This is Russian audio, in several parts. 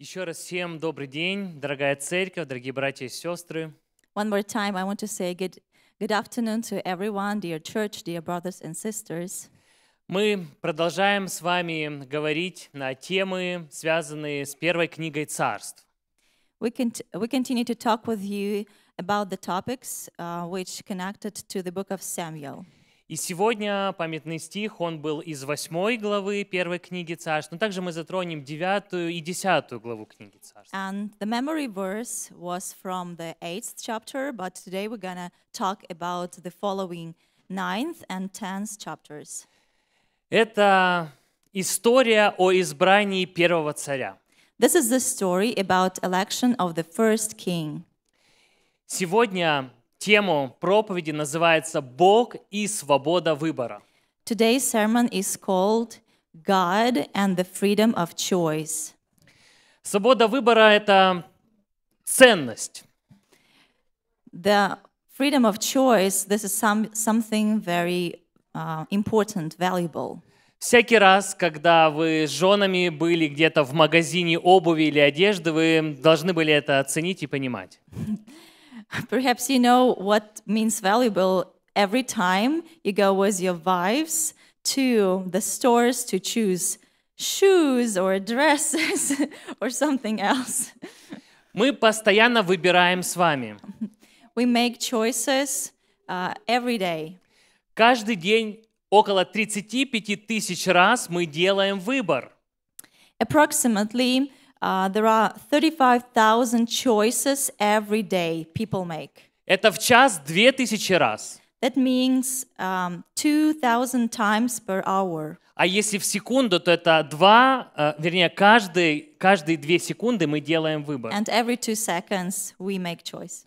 Еще раз всем добрый день, дорогая церковь, дорогие братья и сестры. One more time, I want to say good, good afternoon to everyone, dear church, dear brothers and sisters. Мы продолжаем с вами говорить на темы, связанные с первой книгой царств. We, can, we continue to talk with you about the topics uh, which connected to the book of Samuel. И сегодня памятный стих, он был из 8 главы первой книги Царств, но также мы затронем 9 и 10 главу книги Царств. And the memory verse was from the 8th chapter, but today we're going to talk about the following 9th and 10th chapters. Это история о избрании первого царя. This is the story about election of the first king. Сегодня Тема проповеди называется «Бог и свобода выбора». Today's sermon is called God and the freedom of choice. Свобода выбора — это ценность. The freedom of choice, this is some, something very uh, important, valuable. Всякий раз, когда вы с женами были где-то в магазине обуви или одежды, вы должны были это оценить и понимать. Perhaps you know what means valuable every time you go with your wives to the stores to choose shoes or dresses or something else. Мы постоянно выбираем с вами. We make choices uh, every day. Каждый день около 35 тысяч раз мы делаем выбор. Approximately uh, there are 35,000 choices every day people make. That means um, 2000 times per hour. Э, and every two seconds we make choice.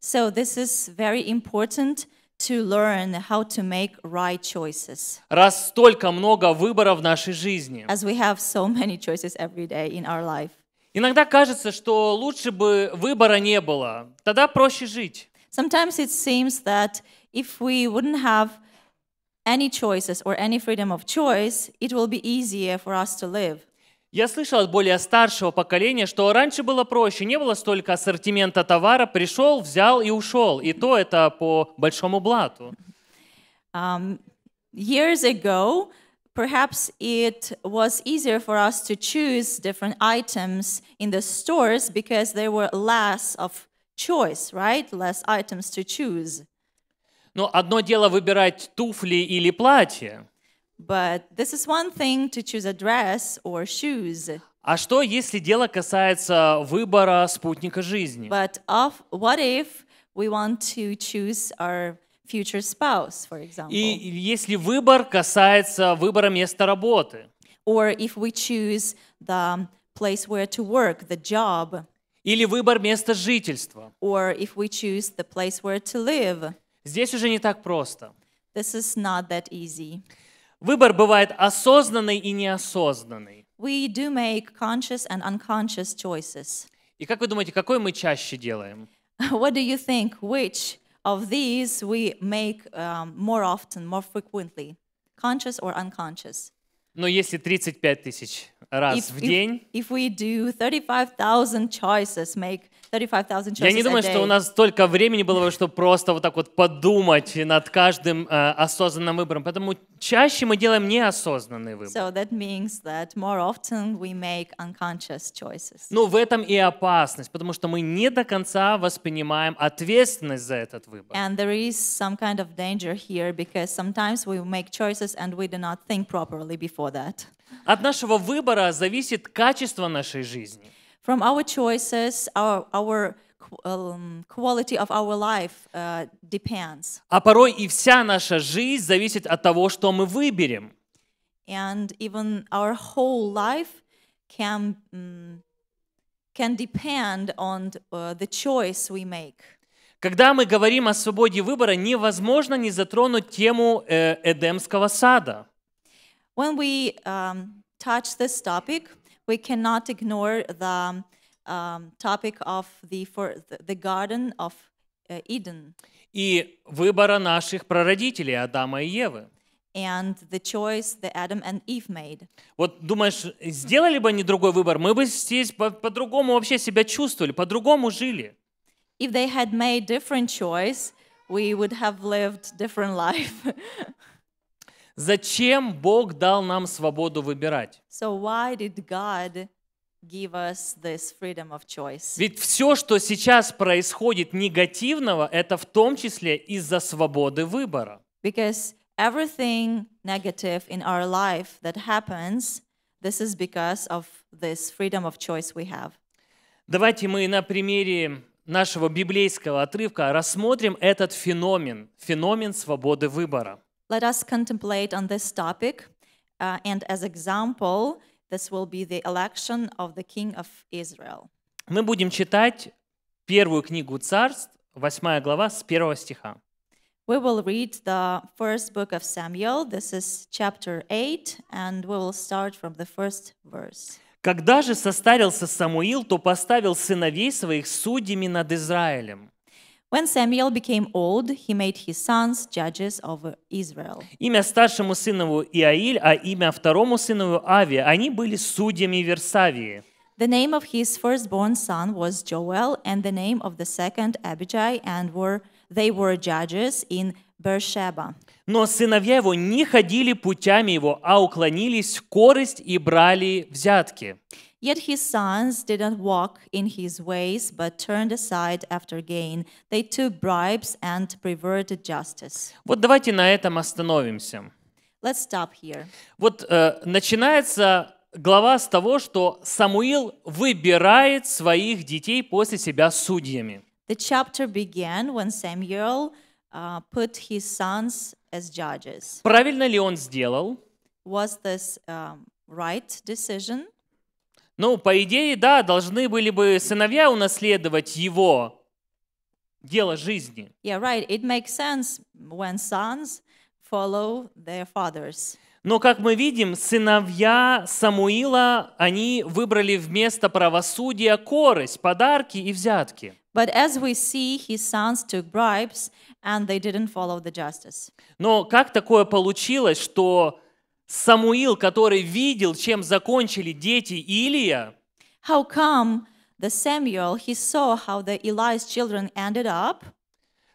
So this is very important to learn how to make right choices. Раз столько много выборов в нашей жизни. As we have so many choices every day in our life. Иногда кажется, что лучше бы выбора не было. Тогда проще жить. Sometimes it seems that if we wouldn't have any choices or any freedom of choice, it will be easier for us to live. Я слышал от более старшего поколения, что раньше было проще, не было столько ассортимента товара, пришел, взял и ушел. И то это по большому блату. Um, years ago, perhaps it was easier for us to choose different items in the stores because there were less of choice, right? Less items to choose. Но одно дело выбирать туфли или платье. But this is one thing to choose a dress or shoes. А что, если дело касается выбора спутника жизни? But of, what if we want to choose our future spouse, for example? И если выбор касается выбора места работы? Or if we choose the place where to work, the job. Или выбор места жительства? Or if we choose the place where to live. Здесь уже не так просто. This is not that easy. Выбор бывает осознанный и неосознанный. We do make conscious and unconscious choices. И как вы думаете, какой мы чаще делаем? What do you think? Which of these we make um, more often, more frequently? Conscious or unconscious? Но если 35 тысяч раз if, в день... If, if we do 35,000 choices, make я не думаю, что у нас столько времени было бы, чтобы просто вот так вот подумать над каждым э, осознанным выбором. Поэтому чаще мы делаем неосознанный выбор. So that means that more often we make unconscious choices. Ну, в этом и опасность, потому что мы не до конца воспринимаем ответственность за этот выбор. And there is some kind of danger here because sometimes we make choices and we do not think properly before that. От нашего выбора зависит качество нашей жизни from our choices, our, our um, quality of our life uh, depends. А порой и вся наша жизнь зависит от того, что мы выберем. And even our whole life can, um, can depend on uh, the choice we make. Когда мы говорим о свободе выбора, невозможно не затронуть тему э, Эдемского сада. When we um, touch this topic, we cannot ignore the um, topic of the, for the garden of uh, Eden. И выбора наших прародителей Адама и Евы. And the choice that Adam and Eve made. Вот думаешь, сделали бы они другой выбор, мы бы здесь по-другому по вообще себя чувствовали, по-другому жили. If they had made different choice, we would have lived different life. Зачем Бог дал нам свободу выбирать? So why did God give us this freedom of choice? Ведь все, что сейчас происходит негативного, это в том числе из-за свободы выбора. Because everything negative in our life that happens, this is because of this freedom of choice we have. Давайте мы на примере нашего библейского отрывка рассмотрим этот феномен, феномен свободы выбора. Let us contemplate on this topic. Uh, and as example, this will be the election of the king of Israel. Мы будем читать первую книгу Царств, 8 глава, с 1 стиха. We will read the first book of Samuel. This is chapter 8, and we will start from the first verse. Когда же состарился Самуил, то поставил сыновей своих судьями над Израилем. When Samuel became old, he made his sons judges over Israel. Имя старшему сынову Иаиль, а имя второму сынову они были судьями Версавии. The name of his firstborn son was Joel, and the name of the second Abijah, and were they were judges in Beersheba. Но сыновья его не ходили путями его, а уклонились в корость и брали взятки. Yet his sons did not walk in his ways, but turned aside after gain. They took bribes and perverted justice. Вот давайте на этом остановимся. Let's stop here. Вот э, начинается глава с того, что Самуил выбирает своих детей после себя судьями. The chapter began when Samuel uh, put his sons as judges. Правильно ли он сделал? Was this um, right decision? Ну, по идее, да, должны были бы сыновья унаследовать его дело жизни. Yeah, right. It makes sense when sons follow their fathers. Но, как мы видим, сыновья Самуила, они выбрали вместо правосудия корость, подарки и взятки. But as we see, his sons took bribes, and they didn't follow the justice. Но как такое получилось, что Самуил, который видел, чем закончили дети Илия, how come the Samuel, he saw how the Eli's children ended up,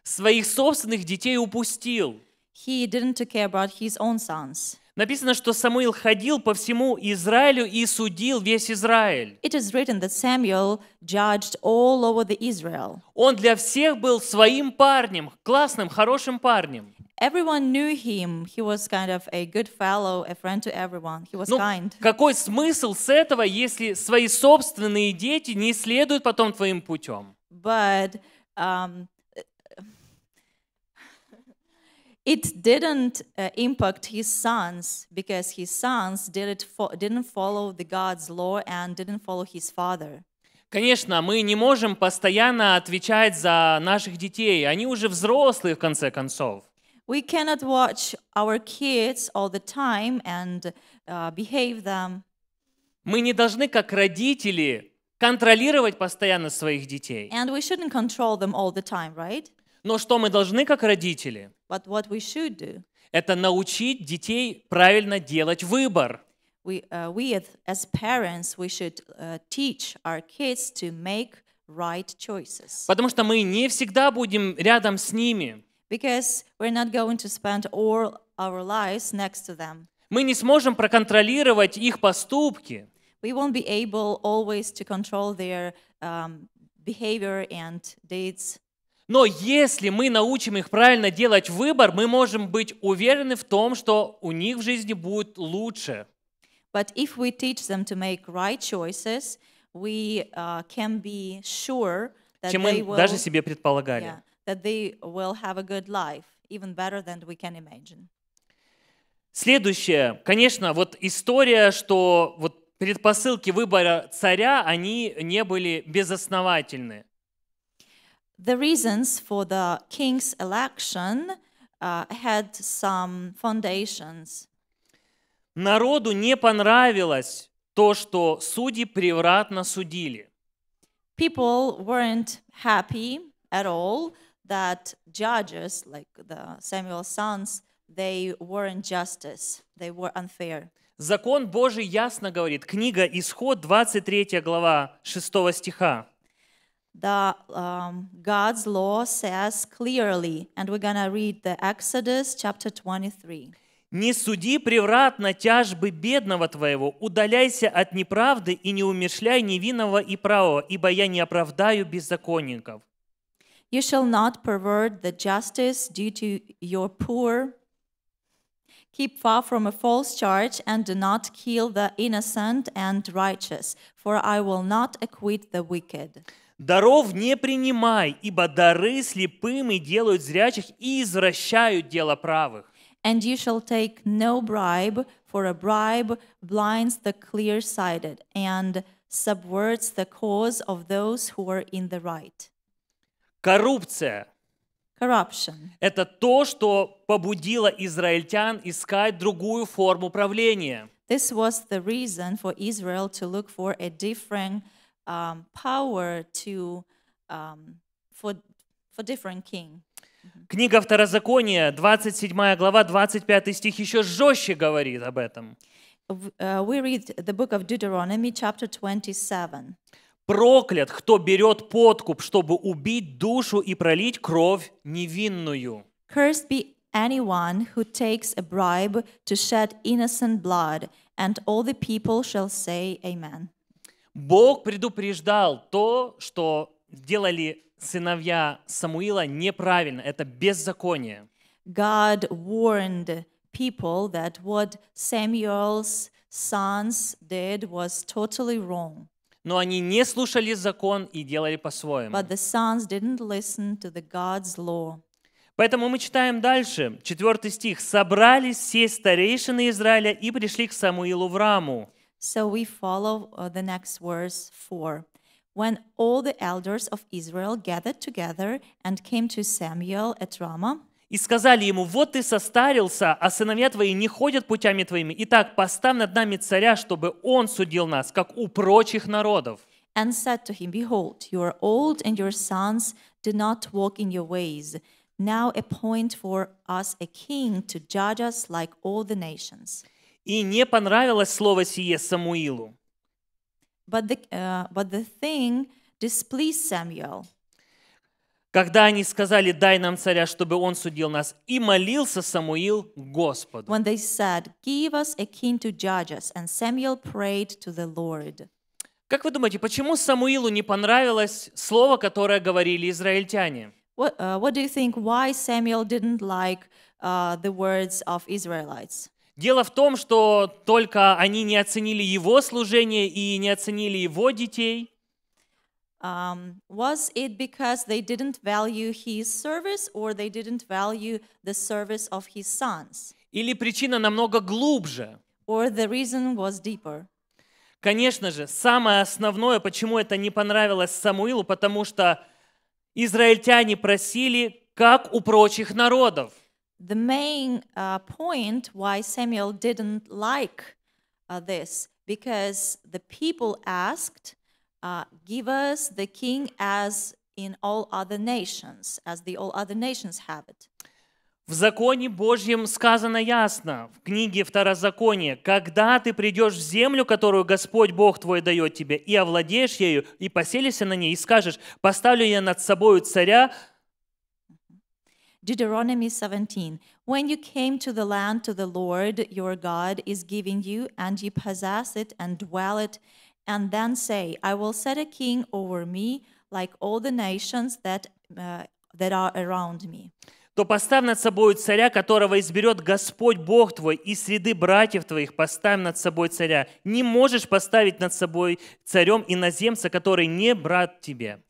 своих собственных детей упустил. He didn't care about his own sons. Написано, что Самуил ходил по всему Израилю и судил весь Израиль. It is written that Samuel judged all over the Israel. Он для всех был своим парнем, классным, хорошим парнем. Everyone knew him. He was kind of a good fellow, a friend to everyone. He was ну, kind. Какой смысл с этого, если свои собственные дети не следуют потом твоим путем? But um, it didn't uh, impact his sons because his sons didn't, fo didn't follow the God's law and didn't follow his father. Конечно, мы не можем постоянно отвечать за наших детей. Они уже взрослые, в конце концов. We cannot watch our kids all the time and uh, behave them. Мы не должны, как родители, контролировать постоянно своих детей. And we shouldn't control them all the time, right? Но что мы должны, как родители? But what we should do. Это научить детей правильно делать выбор. We, uh, we as parents, we should uh, teach our kids to make right choices. Потому что мы не всегда будем рядом с ними because we're not going to spend all our lives next to them. Мы не сможем проконтролировать их поступки. We won't be able always to control their um, behavior and deeds. Но если мы научим их правильно делать выбор, мы можем быть уверены в том, что у них в жизни будет лучше. But if we teach them to make right choices, we uh, can be sure that чем they мы will... даже себе предполагали. Yeah that they will have a good life, even better than we can imagine. Следующее, конечно, вот история, что вот предпосылки выбора царя, они не были безосновательны. The reasons for the king's election uh, had some foundations. Народу не понравилось то, что судьи превратно судили. People weren't happy at all that judges, like the Samuel's sons, they were injustice, they were unfair. Закон Божий ясно говорит. Книга Исход, 23 глава, 6 стиха. The um, God's law says clearly, and we're gonna read the Exodus chapter 23. Не суди превратно тяжбы бедного твоего, удаляйся от неправды и не умешляй невинного и правого, ибо я не оправдаю беззаконников. You shall not pervert the justice due to your poor. Keep far from a false charge and do not kill the innocent and righteous, for I will not acquit the wicked. Даров не принимай, ибо дары слепыми делают зрячих и извращают дело правых. And you shall take no bribe, for a bribe blinds the clear-sighted and subverts the cause of those who are in the right. Коррупция. Corruption. Это то, что побудило израильтян искать другую форму правления. This was the reason for Israel to look for a different um, power to um, for for different king. Книга Второзакония, 27 глава, 25 стих еще жестче говорит об этом. We read the book of Deuteronomy, chapter 27. Проклят, кто берет подкуп, чтобы убить душу и пролить кровь невинную. Cursed be anyone who takes a bribe to shed innocent blood, and all the people shall say amen. Бог предупреждал то, что делали сыновья Самуила неправильно, это беззаконие. God warned people that what Samuel's sons did was totally wrong но они не слушали закон и делали по-своему. But the sons didn't listen to the God's law. Поэтому мы читаем дальше, 4 стих. «Собрались все старейшины Израиля и пришли к Самуилу в Раму». So we follow the next verse 4. When all the elders of Israel gathered together and came to Samuel at Ramah, и сказали ему, вот ты состарился, а сыновья твои не ходят путями твоими. Итак, поставь над нами царя, чтобы он судил нас, как у прочих народов. And said to him, Behold, you are old, and your sons do not walk in your ways. Now appoint for us a king to judge us like all the nations. И не понравилось слово сие Самуилу. But the, uh, but the thing displeased Samuel. Когда они сказали, дай нам царя, чтобы он судил нас, и молился Самуил Господу. Как вы думаете, почему Самуилу не понравилось слово, которое говорили израильтяне? Uh, uh, Дело в том, что только они не оценили его служение и не оценили его детей. Um, was it because they didn't value his service or they didn't value the service of his sons? Или причина намного глубже? Or the reason was deeper. Конечно же, самое основное, почему это не понравилось Самуилу, потому что израильтяне просили, как у прочих народов. The main uh, point why Samuel didn't like uh, this because the people asked Uh, give us the king as in all other nations, as the all other nations have it. В законе Божьем сказано ясно, в книге Второзакония, когда ты придешь в землю, которую Господь Бог твой дает тебе, и овладеешь ею, и поселишься на ней, и скажешь, поставлю я над собою царя. Deuteronomy 17. When you came to the land to the Lord your God is giving you, and you possess it and dwell it, and then say, I will set a king over me, like all the nations that, uh, that are around me. то поставь над собой царя, которого изберет Господь Бог твой, и среды братьев твоих поставь над собой царя. Не можешь поставить над собой царем иноземца, который не брат тебе.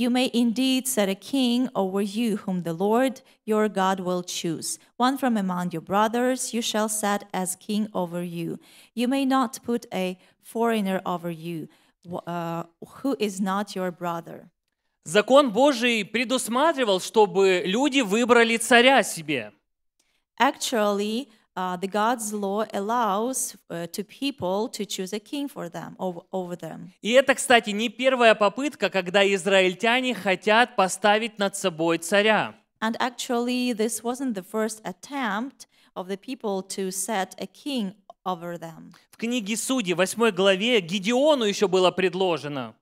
You may indeed set a king over you whom the Lord your God will choose. One from among your brothers you shall set as king over you. You may not put a foreigner over you uh, who is not your brother. Закон Божий предусматривал, чтобы люди выбрали царя себе. Actually, uh, the God's law allows uh, to people to choose a king for them over, over them. И это, кстати, не первая попытка, когда израильтяне хотят поставить над собой царя. And actually, this wasn't the first attempt of the people to set a king over them. В книге Судей, главе, еще было предложено.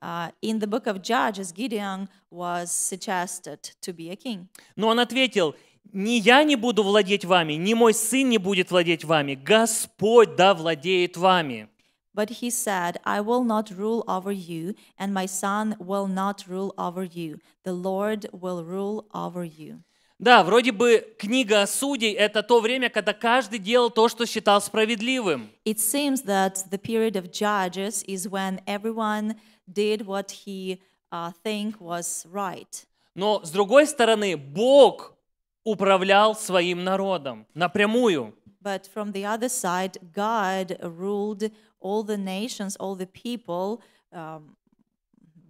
Uh, in the book of Judges, Gideon was suggested to be a king. Но он ответил, ни я не буду владеть вами, ни мой сын не будет владеть вами. Господь да владеет вами. But he said, I will not rule over you, and my son will not rule over you. The Lord will rule over you. Да, вроде бы книга судей – это то время, когда каждый делал то, что считал справедливым. It seems that the period of judges is when everyone did what he uh, think was right. Но с другой стороны, Бог управлял своим народом напрямую. But from the other side, God ruled all the nations, all the people um,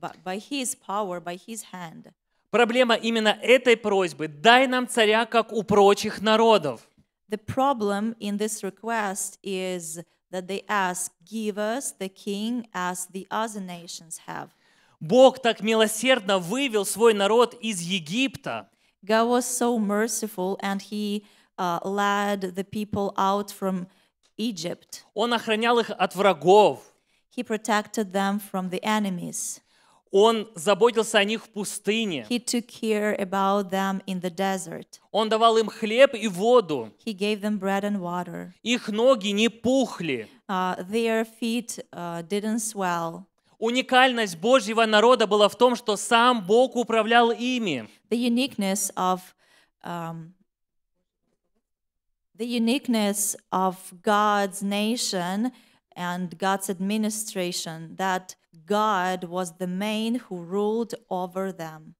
by, by His power, by His hand. Проблема именно этой просьбы «дай нам царя, как у прочих народов». The problem in this request is that they ask, give us the king as the other nations have. Бог так милосердно вывел свой народ из Египта. God was so merciful and he uh, led the people out from Egypt. Он охранял их от врагов. He protected them from the enemies. Он заботился о них в пустыне. He took care about them in the desert. Он давал им хлеб и воду. He gave them bread and water. Их ноги не пухли. Uh, their feet uh, didn't swell. Уникальность Божьего народа была в том, что сам Бог управлял ими. The uniqueness of um, the uniqueness of God's nation and God's administration that God was the main who ruled over them.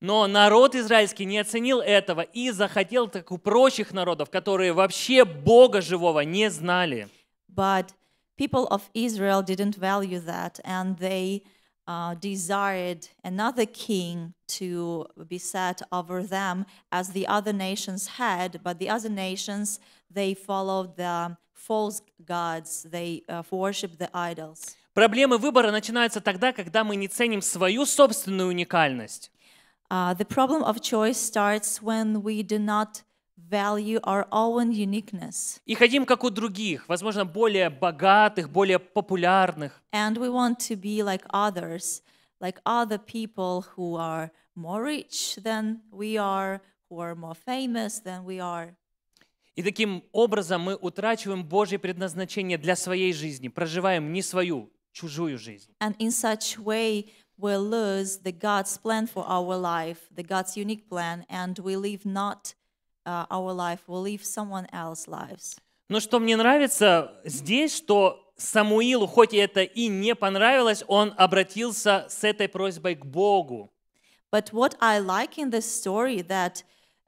Но народ израильский не оценил этого и захотел, как у прочих народов, которые вообще Бога живого не знали. But people of Israel didn't value that, and they uh, desired another king to be set over them as the other nations had, but the other nations, they followed the false gods, they uh, worshiped the idols. Проблемы выбора начинаются тогда, когда мы не ценим свою собственную уникальность. Uh, the problem of choice starts when we do not value our own uniqueness. И хотим как у других, возможно, более богатых, более популярных. And we want to be like others, like other people who are more rich than we are, who are more famous than we are. И таким образом мы утрачиваем Божье предназначение для своей жизни, проживаем не свою, чужую жизнь. And in such way we lose the God's plan for our life, the God's unique plan, and we live not uh, our life, we live someone else's lives. Но что мне нравится здесь, что Самуилу, хоть это и не понравилось, он обратился с этой просьбой к Богу. But what I like in this story that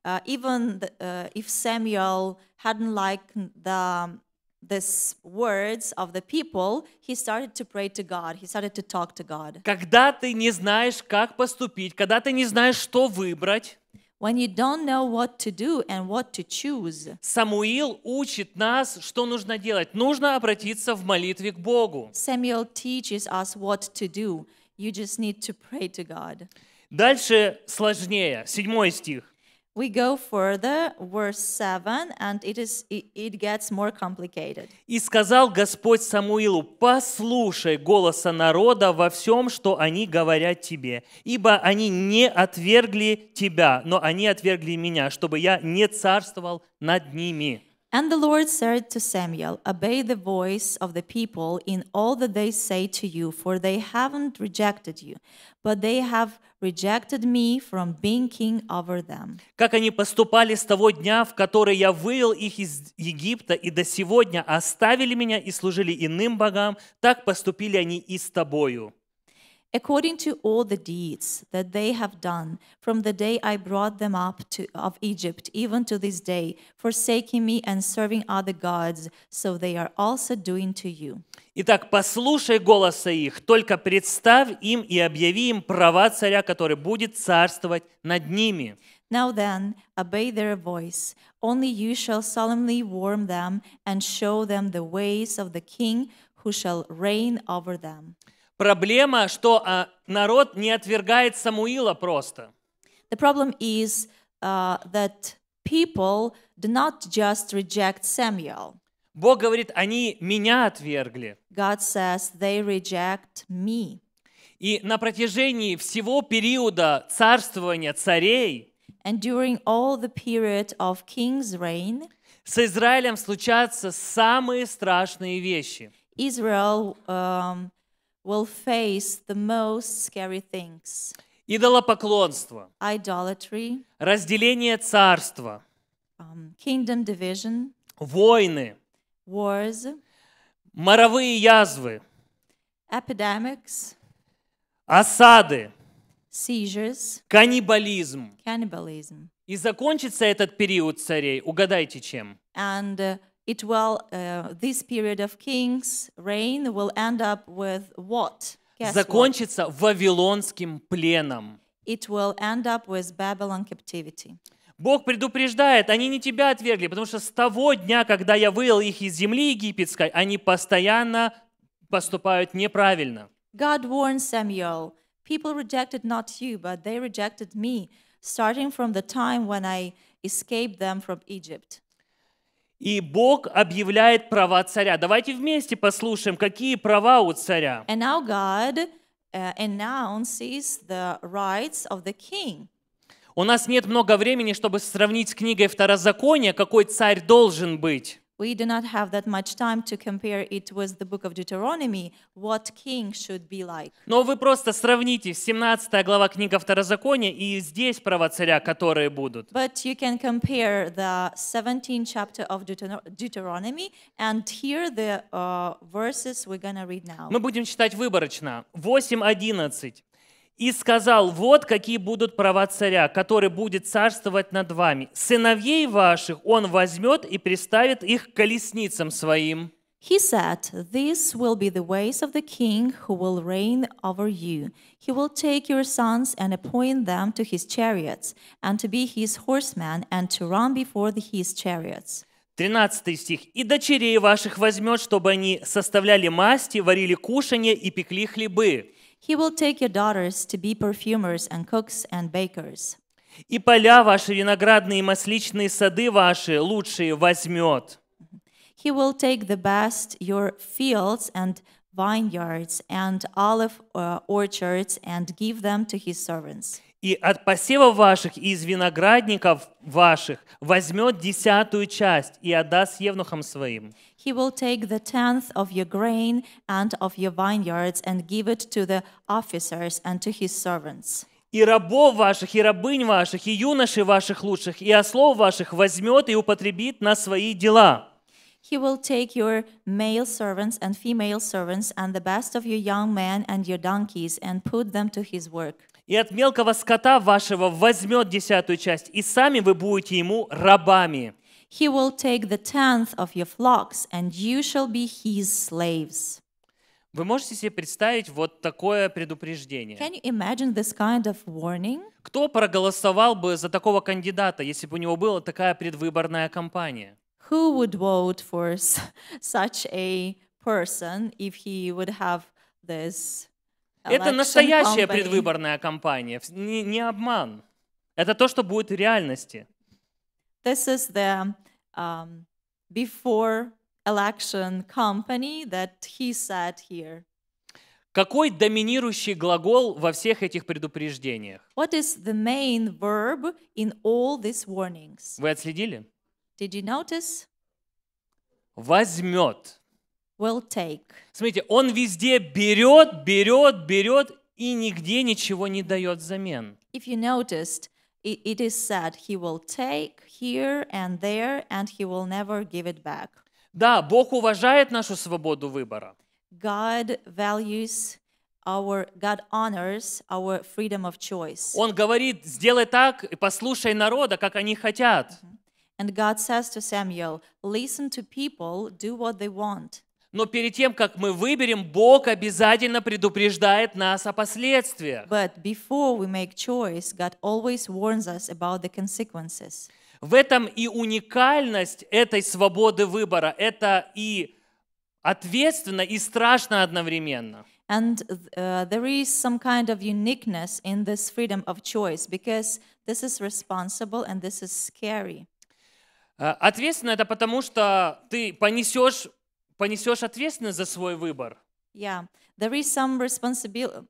uh, even the, uh, if Samuel hadn't liked the these words of the people, he started to pray to God. He started to talk to God. Когда ты не знаешь, как поступить, когда ты не знаешь, что выбрать. When you don't know what to do and what to choose. Самуил учит нас, что нужно делать. Нужно обратиться в молитве к Богу. Samuel teaches us what to do. You just need to pray to God. Дальше сложнее. Седьмой стих. We go further, verse 7, and it, is, it gets more complicated. «И сказал Господь Самуилу, послушай голоса народа во всем, что они говорят тебе, ибо они не отвергли тебя, но они отвергли меня, чтобы я не царствовал над ними». And the Lord said to Samuel, Obey the voice of the people in all that they say to you, for they haven't rejected you, but they have rejected me from being king over them. Как они поступали с того дня, в который я вывел их из Египта, и до сегодня оставили меня и служили иным богам, так поступили они и с тобою according to all the deeds that they have done from the day I brought them up to, of Egypt, even to this day, forsaking me and serving other gods, so they are also doing to you. Итак, послушай голоса их, только представь им и объяви им права царя, который будет царствовать над ними. Now then, obey their voice. Only you shall solemnly warn them and show them the ways of the king who shall reign over them. Проблема, что а, народ не отвергает Самуила просто. The problem is uh, that people do not just reject Samuel. Бог говорит, они меня отвергли. God says they reject me. И на протяжении всего периода царствования царей And during all the period of king's reign, с Израилем случаются самые страшные вещи. Israel um, will face the most scary things. Идолопоклонство. Idolatry. Разделение царства. Um, kingdom division. Войны. Wars. Моровые язвы. Epidemics. Осады. Seizures. Каннибализм. Cannibalism. И закончится этот период царей, угадайте чем. And uh, it will uh, this period of kings reign will end up with what? Guess закончится what? вавилонским пленом. It will end up with Babylon captivity. Бог предупреждает, они не тебя отвергли, потому что с того дня, когда я вывел их из земли египетской, они постоянно поступают неправильно. God warned Samuel, people rejected not you, but they rejected me, starting from the time when I escaped them from Egypt. И Бог объявляет права царя. Давайте вместе послушаем, какие права у царя. And now God э, announces the rights of the king. У нас нет много времени, чтобы сравнить с книгой Второзакония, какой царь должен быть. we do not have that much time to compare it with the book of Deuteronomy, what king should be like. Но вы просто сравните 17 глава Второзакония и здесь права царя, которые будут. But you can compare the 17th chapter of Deuteronomy and here the uh, verses we're gonna read now. Мы будем читать выборочно. 8.11. и сказал, вот какие будут права царя, который будет царствовать над вами. Сыновей ваших он возьмет и приставит их к колесницам своим. He said, These will be the ways of the king who will reign over you. He will take your sons and appoint them to his chariots, and to be his horsemen, and to run before his chariots. 13 стих. «И дочерей ваших возьмет, чтобы они составляли масти, варили кушанье и пекли хлебы». He will take your daughters to be perfumers and cooks and bakers. И поля ваши, виноградные и масличные сады ваши лучшие возьмет. He will take the best your fields and vineyards and olive uh, orchards and give them to his servants. и от посева ваших и из виноградников ваших возьмет десятую часть и отдаст евнухам своим. He will take the tenth of your grain and of your vineyards and give it to the officers and to his servants. И рабов ваших, и рабынь ваших, и юношей ваших лучших, и ослов ваших возьмет и употребит на свои дела. He will take your male servants and female servants and the best of your young men and your donkeys and put them to his work и от мелкого скота вашего возьмет десятую часть, и сами вы будете ему рабами. He will take the tenth of your flocks, and you shall be his slaves. Вы можете себе представить вот такое предупреждение? Can you imagine this kind of warning? Кто проголосовал бы за такого кандидата, если бы у него была такая предвыборная кампания? Who would vote for such a person if he would have this а Это настоящая предвыборная кампания, не, не обман. Это то, что будет в реальности. This is the um, before election company that he said here. Какой доминирующий глагол во всех этих предупреждениях? What is the main verb in all these warnings? Вы отследили? Did you notice? Возьмет. will take. Смотрите, он везде берет, берет, берет и нигде ничего не дает взамен. If you noticed, it, it is said he will take here and there and he will never give it back. Да, Бог уважает нашу свободу выбора. God values our God honors our freedom of choice. Он говорит: "Сделай так и послушай народа, как они хотят." Mm-hmm. And God says to Samuel, "Listen to people, do what they want." Но перед тем, как мы выберем, Бог обязательно предупреждает нас о последствиях. В этом и уникальность этой свободы выбора. Это и ответственно, и страшно одновременно. And uh, there is some kind of uniqueness in this freedom of choice because this is responsible and this is scary. Э, ответственно это потому, что ты понесешь понесешь ответственность за свой выбор. Yeah, there is some responsibility.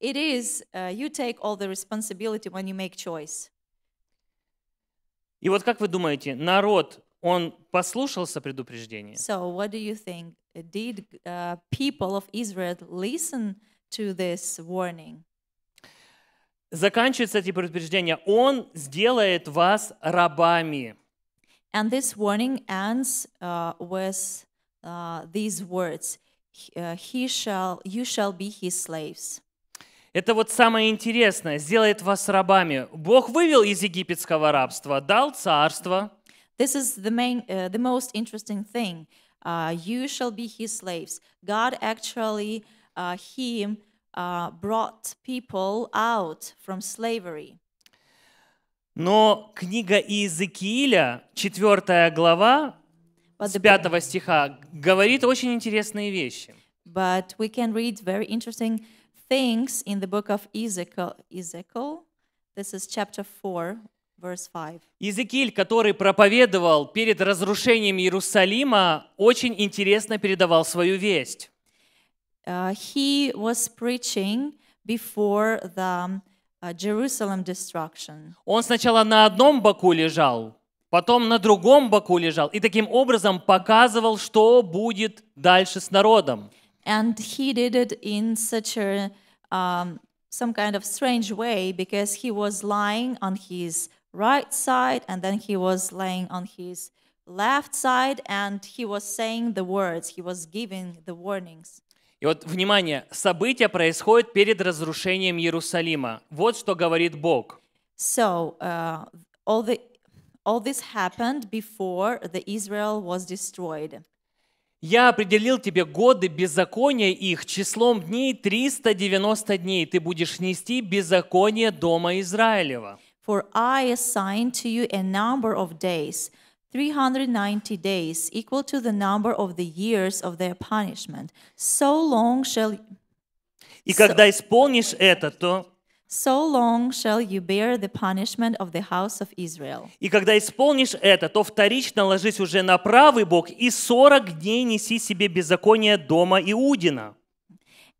It is uh, you take all the responsibility when you make choice. И вот как вы думаете, народ, он послушался предупреждения? So what do you think? Did uh, people of Israel listen to this warning? Заканчивается эти предупреждения. Он сделает вас рабами. And this warning ends uh, with Uh, these words, uh, he shall, you shall be his slaves. Это вот самое интересное, сделает вас рабами. Бог вывел из египетского рабства, дал царство. This is the main, uh, the most interesting thing. Uh, you shall be his slaves. God actually, uh, uh, brought people out from slavery. Но книга Иезекииля, 4 глава, с 5 стиха говорит очень интересные вещи. But we can read very interesting things in the book of Ezekiel. Ezekiel, this is chapter 4, verse 5. Иезекииль, который проповедовал перед разрушением Иерусалима, очень интересно передавал свою весть. Uh, he was preaching before the uh, Jerusalem destruction. Он сначала на одном боку лежал, потом на другом боку лежал и таким образом показывал, что будет дальше с народом. And he did it in such a um, some kind of strange way because he was lying on his right side and then he was laying on his left side and he was saying the words, he was giving the warnings. И вот, внимание, события происходят перед разрушением Иерусалима. Вот что говорит Бог. So, uh, all the All this happened before the Israel was destroyed. Я определил тебе годы беззакония их числом дней 390 дней. Ты будешь нести беззаконие дома Израилева. For I assigned to you a number of days, 390 days, equal to the number of the years of their punishment. So long shall... И когда исполнишь это, то so long shall you bear the punishment of the house of Israel. И когда исполнишь это, то вторично ложись уже на правый бок и сорок дней неси себе беззаконие дома Иудина.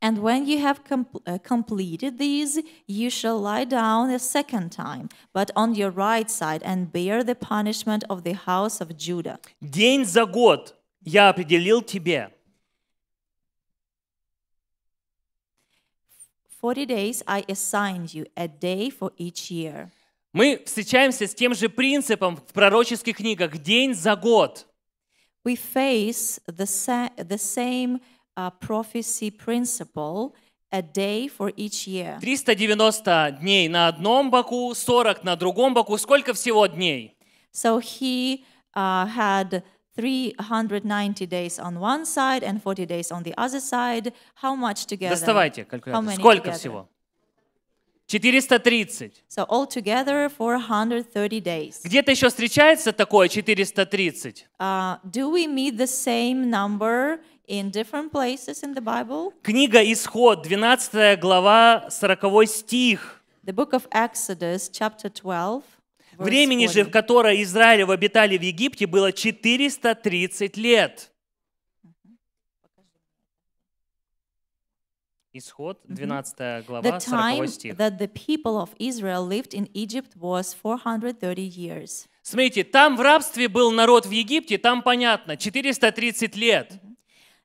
And when you have comp uh, э, completed these, you shall lie down a second time, but on your right side and bear the punishment of the house of Judah. День за год я определил тебе. 40 days I assigned you a day for each year. Мы встречаемся с тем же принципом в пророческих книгах день за год. We face the, sa the same uh, prophecy principle a day for each year. 390 дней на одном боку, 40 на другом боку. Сколько всего дней? So he uh, had 390 days on one side and 40 days on the other side. How much together? Доставайте калькулятор. Сколько together? всего? 430. So altogether 430 days. Где-то еще встречается такое 430? Uh, do we meet the same number in different places in the Bible? Книга Исход, 12 глава, 40 стих. The book of Exodus, chapter 12. Времени же, в которое Израилев обитали в Египте, было 430 лет. Исход, 12 глава, 40 стих. That the people of Israel lived in Egypt was 430 years. Смотрите, там в рабстве был народ в Египте, там понятно, 430 лет.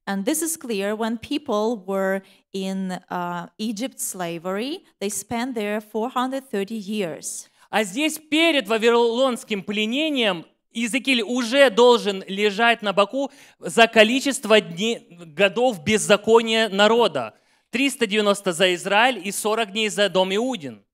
And this is clear when people were in uh, Egypt slavery, they spent there 430 years. А здесь перед вавилонским пленением Иезекииль уже должен лежать на боку за количество дней, годов беззакония народа. 390 за Израиль и 40 дней за дом Иудин.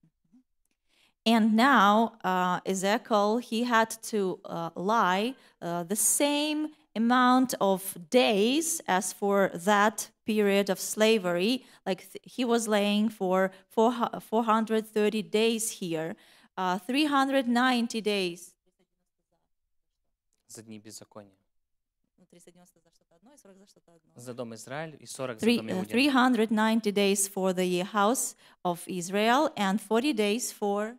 And now uh, Ezekiel, he had to uh, lie uh, the same amount of days as for that period of slavery. Like he was laying for 430 days here. uh, 390 days. За дни беззакония. 390 days for the house of Israel and 40 days for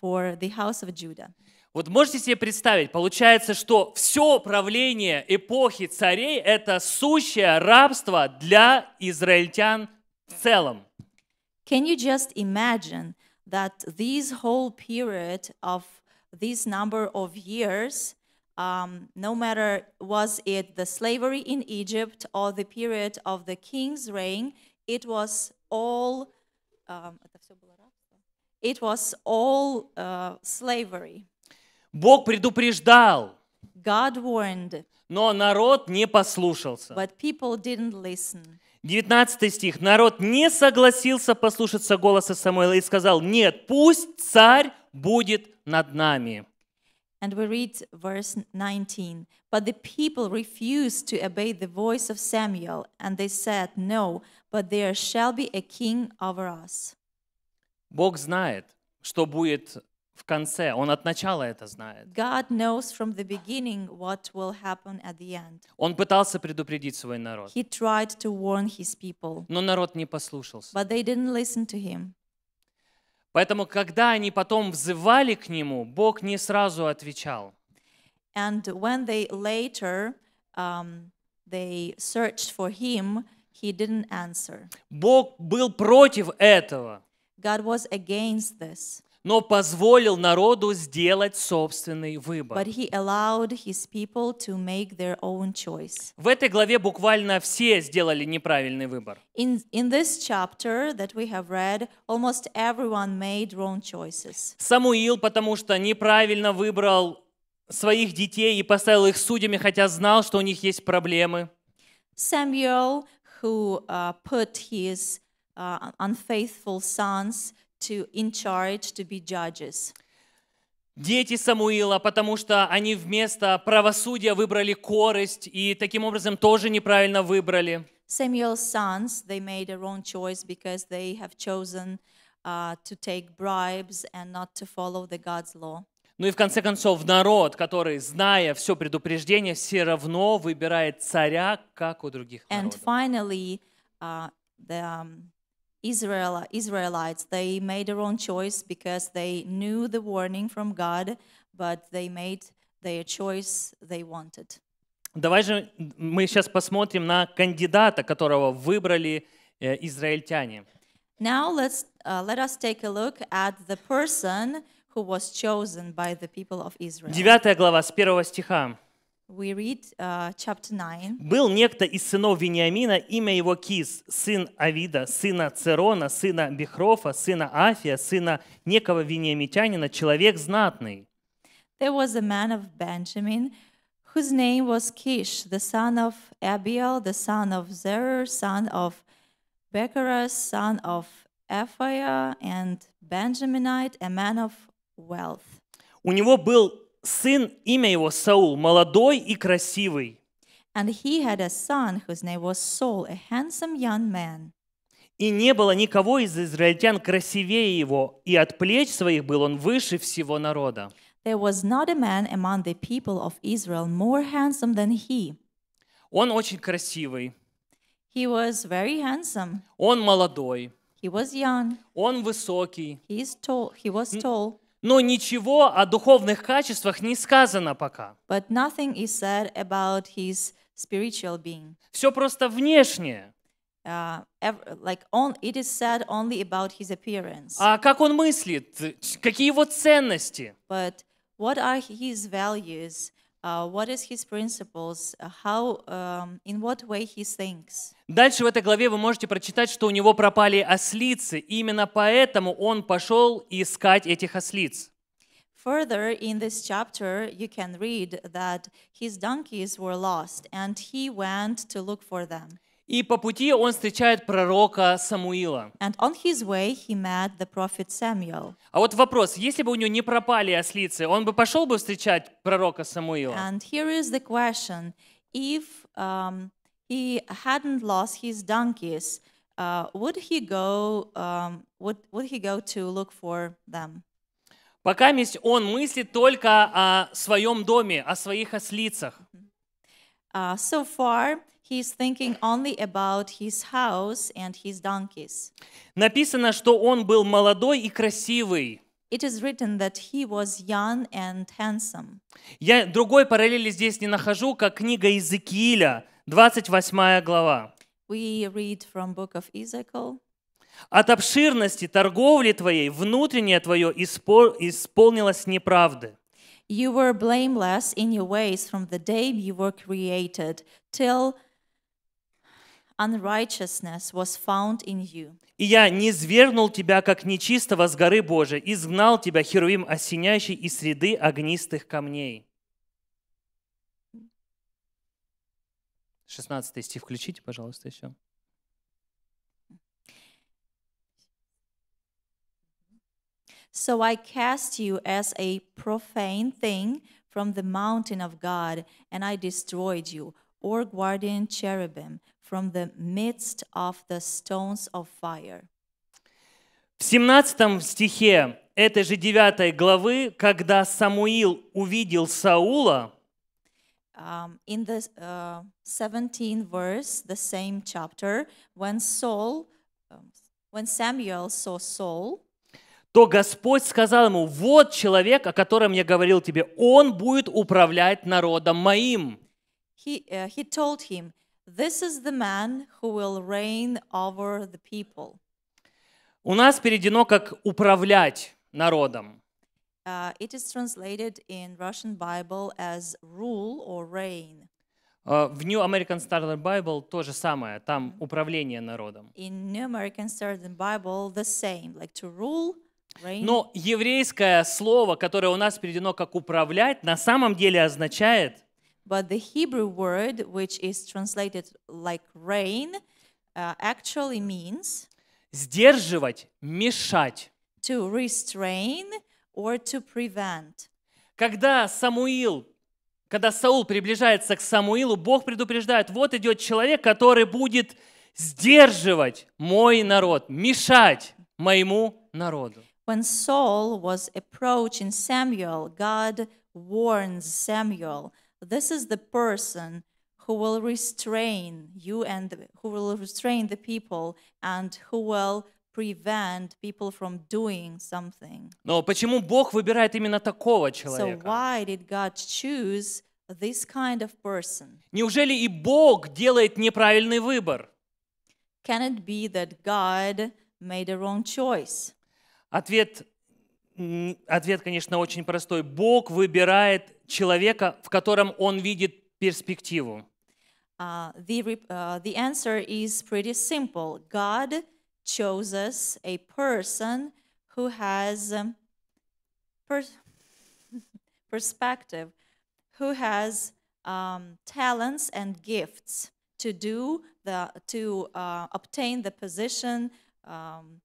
for the house of Judah. Вот можете себе представить, получается, что все правление эпохи царей – это сущее рабство для израильтян в целом. Can you just imagine that this whole period of this number of years, um, no matter was it the slavery in Egypt or the period of the king's reign, it was all um, it was all uh, slavery. Бог предупреждал. God warned. Но народ не послушался. But people didn't listen. 19 стих. Народ не согласился послушаться голоса Самуила и сказал, нет, пусть царь будет над нами. And we read verse 19. But the people refused to obey the voice of Samuel, and they said, No, but there shall be a king over us. Бог знает, что будет в конце. Он от начала это знает. God knows from the beginning what will happen at the end. Он пытался предупредить свой народ. He tried to warn his people. Но народ не послушался. But they didn't listen to him. Поэтому, когда они потом взывали к нему, Бог не сразу отвечал. And when they later um, they searched for him, he didn't answer. Бог был против этого. God was against this но позволил народу сделать собственный выбор. he В этой главе буквально все сделали неправильный выбор. In, in this chapter that we have read, almost everyone made Самуил, потому что неправильно выбрал своих детей и поставил их судьями, хотя знал, что у них есть проблемы. Samuel, who uh, put his uh, unfaithful sons to in charge to be judges. Дети Самуила, потому что они вместо правосудия выбрали корость и таким образом тоже неправильно выбрали. Samuel's sons, they made a wrong choice because they have chosen uh, to take bribes and not to follow the God's law. Ну и в конце концов народ, который, зная все предупреждение, все равно выбирает царя, как у других народов. And finally, uh, the, um, Israel, Israelites, they made a wrong choice because they knew the warning from God, but they made their choice they wanted. Давай же мы сейчас посмотрим на кандидата, которого выбрали э, израильтяне. Now let's uh, let us take a look at the person who was chosen by the people of Israel. 9 глава с 1 стиха we read uh, chapter 9. Был некто из сынов Вениамина, имя его Кис, сын Авида, сына Церона, сына сына Афия, сына некого вениамитянина, человек знатный. There was a man of Benjamin, whose name was Kish, the son of Abiel, the son of Zerur, son of Becherah, son of Ephiah, and Benjaminite, a man of wealth. У него был сын, имя его Саул, молодой и красивый. And he had a son whose name was Saul, a handsome young man. И не было никого из израильтян красивее его, и от плеч своих был он выше всего народа. There was not a man among the people of Israel more handsome than he. Он очень красивый. He was very handsome. Он молодой. He was young. Он высокий. He is tall. He was tall но ничего о духовных качествах не сказано пока. But nothing is said about his spiritual being. Все просто внешнее. Uh, like on, it is said only about his appearance. А как он мыслит? Какие его ценности? But what are his values? Uh, what is his principles? Uh, how, um, in what way he thinks? Дальше в этой главе вы можете прочитать, что у него пропали ослицы. Именно поэтому он пошел искать этих ослиц. Further in this chapter, you can read that his donkeys were lost, and he went to look for them. И по пути он встречает пророка Самуила. And on his way he met the prophet Samuel. А вот вопрос, если бы у него не пропали ослицы, он бы пошел бы встречать пророка Самуила? And here is the question. If um, he hadn't lost his donkeys, uh, would he go, um, would, would he go to look for them? Пока он мыслит только о своем доме, о своих ослицах. Mm-hmm. Uh, so far, He's thinking only about his house and his donkeys. Написано, что он был молодой и красивый. It is written that he was young and handsome. Я другой параллели здесь не нахожу, как книга Иезекииля, 28 глава. We read from book of Ezekiel. От обширности торговли твоей внутреннее твое испол исполнилось неправды. You were blameless in your ways from the day you were created till unrighteousness was found in you. И я не низвергнул тебя, как нечистого, с горы Божией, изгнал тебя, Херувим, осеняющий из среды огнистых камней. 16 стих включите, пожалуйста, еще. So I cast you as a profane thing from the mountain of God, and I destroyed you, or guardian cherubim, from the midst of the stones of fire. В 17 стихе этой же 9 главы, когда Самуил увидел Саула, um, in the uh, 17 verse, the same chapter, when Saul, um, when Samuel saw Saul, то Господь сказал ему, вот человек, о котором я говорил тебе, он будет управлять народом моим. He, uh, he told him, This is the man who will reign over the people. У нас переведено как управлять народом. Uh, it is translated in Russian Bible as rule or reign. Uh, в New American Standard Bible то же самое, там управление народом. In New American Standard Bible the same, like to rule, reign. Но еврейское слово, которое у нас переведено как управлять, на самом деле означает But the Hebrew word, which is translated like rain, uh, actually means сдерживать, мешать. To restrain or to prevent. Когда Самуил, когда Саул приближается к Самуилу, Бог предупреждает, вот идет человек, который будет сдерживать мой народ, мешать моему народу. When Saul was approaching Samuel, God warns Samuel – This is the person who will restrain you and who will restrain the people and who will prevent people from doing something. Но почему Бог выбирает именно такого So why did God choose this kind of person? Неужели и Бог делает неправильный выбор? Can it be that God made a wrong choice? Ответ Ответ, конечно, очень простой. Бог выбирает человека, в котором он видит перспективу. Uh, the, uh, the answer is pretty simple. God chose us a person who has um, perspective, who has um, talents and gifts to do the to uh, obtain the position um,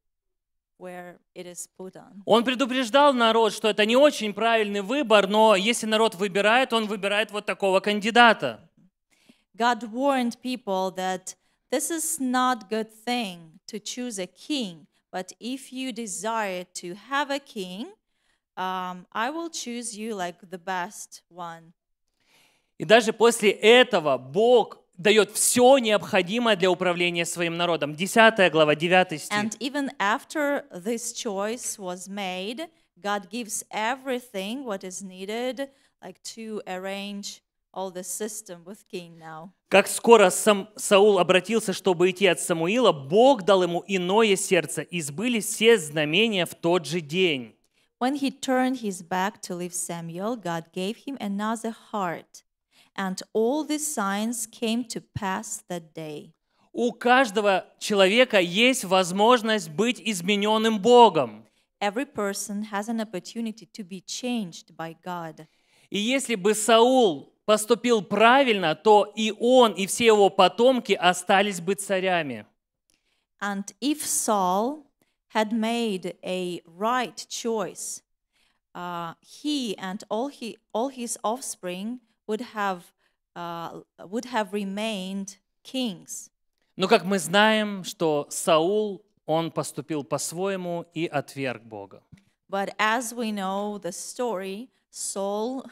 where it is put on. Он предупреждал народ, что это не очень правильный выбор, но если народ выбирает, он выбирает вот такого кандидата. God warned people that this is not good thing to choose a king, but if you desire to have a king, um, I will choose you like the best one. И даже после этого Бог дает все необходимое для управления своим народом. 10 глава, 9 стих. And even after this choice was made, God gives everything what is needed, like to arrange all the system with king now. Как скоро сам Саул обратился, чтобы идти от Самуила, Бог дал ему иное сердце, и сбылись все знамения в тот же день. When he turned his back to leave Samuel, God gave him another heart, And all these signs came to pass that day. У каждого человека есть возможность быть измененным Богом. Every person has an opportunity to be changed by God. И если бы Саул поступил правильно, то и он, и все его потомки остались бы царями. And if Saul had made a right choice, uh, he and all, he, all his offspring – would have, uh, would have remained kings. Но как мы знаем, что Саул, он поступил по-своему и отверг Бога. But as we know the story, Saul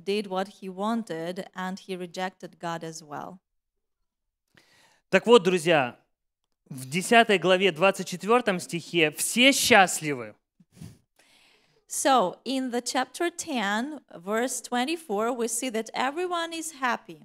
did what he wanted and he rejected God as well. Так вот, друзья, в 10 главе 24 стихе все счастливы. So in the chapter 10, verse 24, we see that everyone is happy.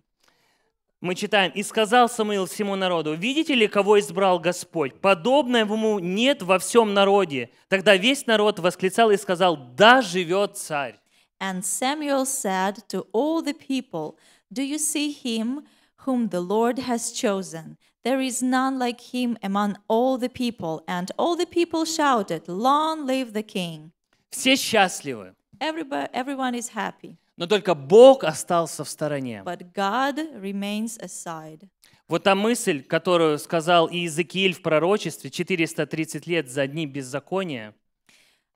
Мы читаем, «И сказал Самуил всему народу, видите ли, кого избрал Господь? ему нет во всем народе. Тогда весь народ восклицал и сказал, да, живет царь. And Samuel said to all the people, Do you see him whom the Lord has chosen? There is none like him among all the people. And all the people shouted, Long live the king. Все счастливы. Everybody, everyone is happy. Но только Бог остался в стороне. But God remains aside. Вот та мысль, которую сказал Иезекииль в пророчестве 430 лет за дни беззакония.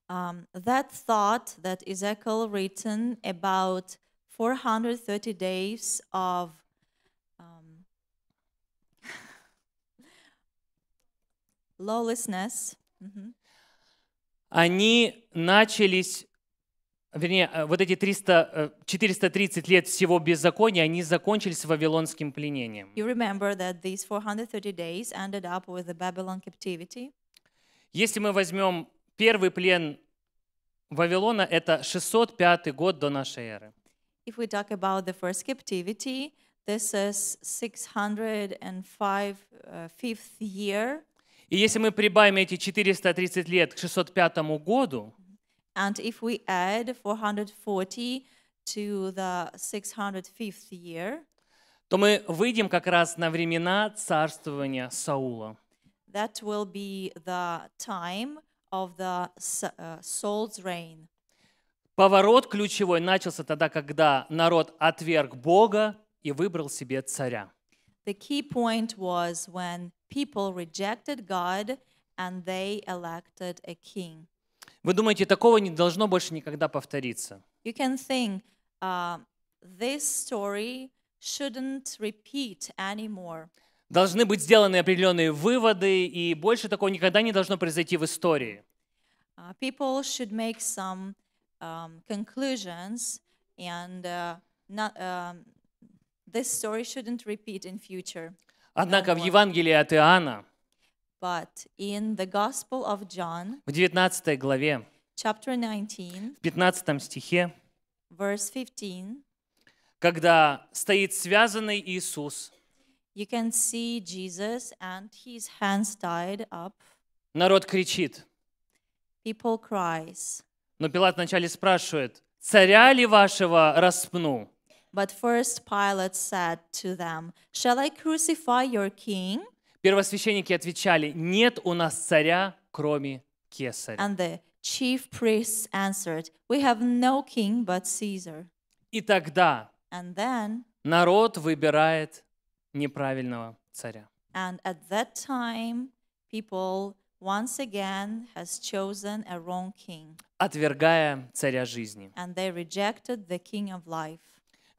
Um, that thought that Ezekiel written about 430 days of um, lawlessness. Mm -hmm они начались, вернее, э, вот эти 300, 430 э, лет всего беззакония, они закончились вавилонским пленением. Если мы возьмем первый плен Вавилона, это 605 год до нашей эры. If we talk about the first captivity, this is 605 uh, э, fifth year и если мы прибавим эти 430 лет к 605 году, And if we add 440 to the 605th year, то мы выйдем как раз на времена царствования Саула. That will be the time of the Saul's э, reign. Поворот ключевой начался тогда, когда народ отверг Бога и выбрал себе царя. The key point was when people rejected God and they elected a king. Вы думаете, такого не должно больше никогда повториться? You can think uh, this story shouldn't repeat anymore. Должны быть сделаны определенные выводы, и больше такого никогда не должно произойти в истории. Uh, people should make some um, conclusions and uh, not, um, This story shouldn't repeat in future. Однако в Евангелии от Иоанна, But in the Gospel of John, в 19 главе, 19, в 15 стихе, verse 15, когда стоит связанный Иисус, you can see Jesus and his hands tied up. народ кричит. People cries. Но Пилат вначале спрашивает, «Царя ли вашего распну?» But first Pilate said to them, Shall I crucify your king? Первосвященники отвечали, нет у нас царя, кроме Кесаря. And the chief priests answered, We have no king but Caesar. И тогда And then, народ выбирает неправильного царя. And at that time, people once again has chosen a wrong king. Отвергая царя жизни. And they rejected the king of life.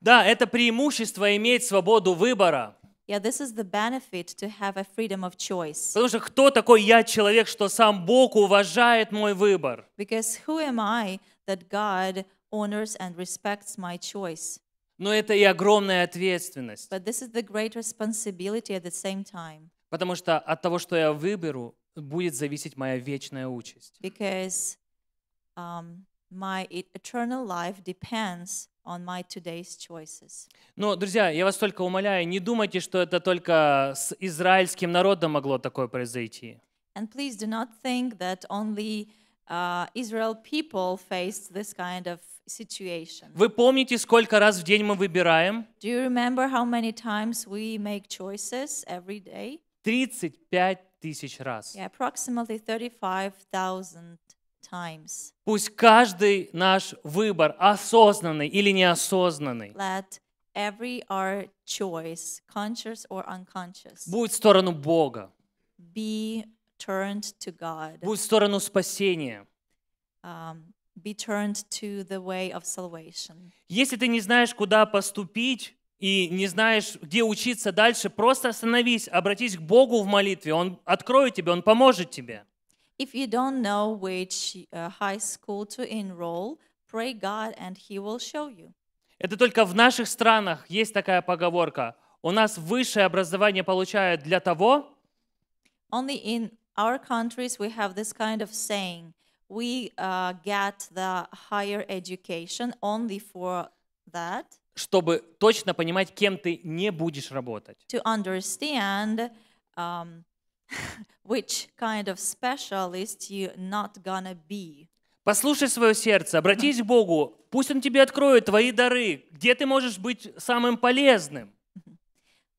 Да, это преимущество иметь свободу выбора. Yeah, this is the benefit to have a freedom of choice. Потому что кто такой я человек, что сам Бог уважает мой выбор? Because who am I that God honors and respects my choice? Но это и огромная ответственность. But this is the great responsibility at the same time. Потому что от того, что я выберу, будет зависеть моя вечная участь. Because um, my e-, eternal life depends on my today's choices. Ну, друзья, я вас только умоляю, не думайте, что это только с израильским народом могло такое произойти. And please do not think that only uh, Israel people faced this kind of situation. Вы помните, сколько раз в день мы выбираем? Do you remember how many times we make choices every day? 35 тысяч раз. Yeah, approximately 35,000 times. Пусть каждый наш выбор, осознанный или неосознанный, Let every our choice, conscious or unconscious, будет в сторону Бога, be turned to God, будет в сторону спасения. Um, be turned to the way of salvation. Если ты не знаешь, куда поступить, и не знаешь, где учиться дальше, просто остановись, обратись к Богу в молитве. Он откроет тебе, Он поможет тебе. If you don't know which uh, high school to enroll, pray God and He will show you. Это только в наших странах есть такая поговорка. У нас высшее образование получают для того, Only in our countries we have this kind of saying. We uh, get the higher education only for that. чтобы точно понимать, кем ты не будешь работать. To understand um, Which kind of specialist you not gonna be? Послушай свое сердце, обратись к Богу, пусть Он тебе откроет твои дары, где ты можешь быть самым полезным.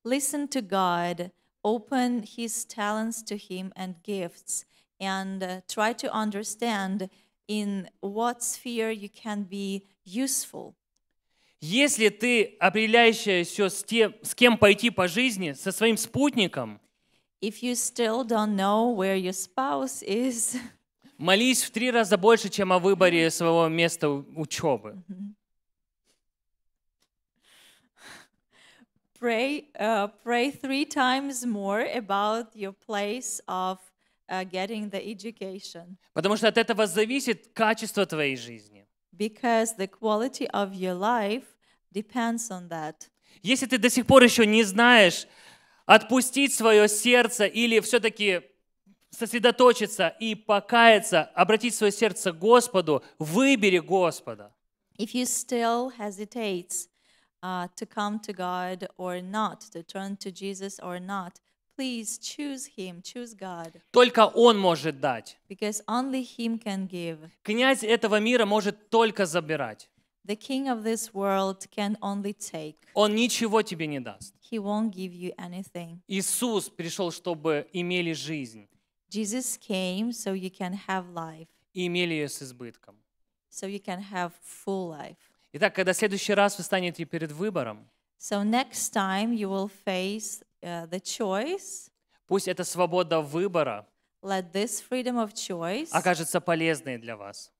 Listen to God, open His talents to Him and gifts, and uh, try to understand in what sphere you can be useful. Если ты определяешься с, тем, с кем пойти по жизни, со своим спутником – If you still don't know where your spouse is, молись в три раза больше, чем о выборе своего места учебы. Pray, uh, pray three times more about your place of uh, getting the education. Потому что от этого зависит качество твоей жизни. Because the quality of your life depends on that. Если ты до сих пор еще не знаешь отпустить свое сердце или все-таки сосредоточиться и покаяться, обратить свое сердце к Господу, выбери Господа. If you still hesitates uh, to come to God or not, to turn to Jesus or not, please choose Him, choose God. Только Он может дать. Because only Him can give. Князь этого мира может только забирать. The king of this world can only take. Он ничего тебе не даст. He won't give you anything. Иисус пришел, чтобы имели жизнь. Jesus came so you can have life. И имели ее с избытком. So you can have full life. Итак, когда в следующий раз вы станете перед выбором, so next time you will face uh, the choice. Пусть эта свобода выбора Let this freedom of choice окажется полезной для вас.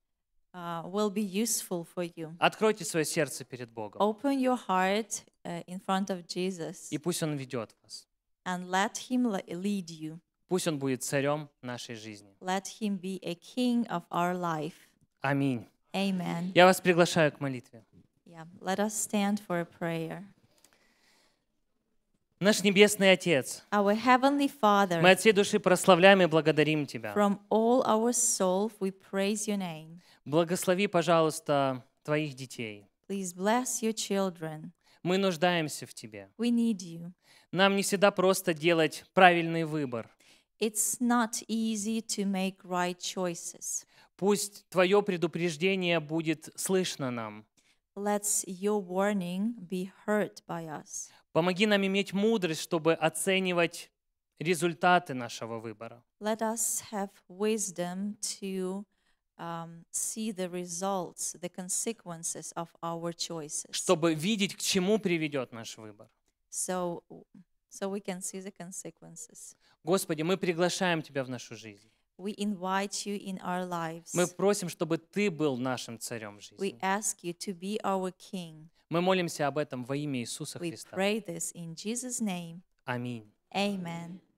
uh, will be useful for you. Откройте свое сердце перед Богом. Open your heart uh, in front of Jesus. И пусть Он ведет вас. And let him lead you. Пусть Он будет царем нашей жизни. Let him be a king of our life. Аминь. Amen. Я вас приглашаю к молитве. Yeah, let us stand for a prayer. Наш Небесный Отец, our Heavenly Father, мы от всей души прославляем и благодарим Тебя. From all our soul we praise your name. Благослови, пожалуйста, твоих детей. Please bless your children. Мы нуждаемся в тебе. We need you. Нам не всегда просто делать правильный выбор. It's not easy to make right choices. Пусть твое предупреждение будет слышно нам. Let's your warning be heard by us. Помоги нам иметь мудрость, чтобы оценивать результаты нашего выбора. Let us have wisdom to Um, see the results, the consequences of our choices. So, so we can see the consequences. Господи, We invite you in our lives. We ask you to be our king. We pray this in Jesus' name. Amen.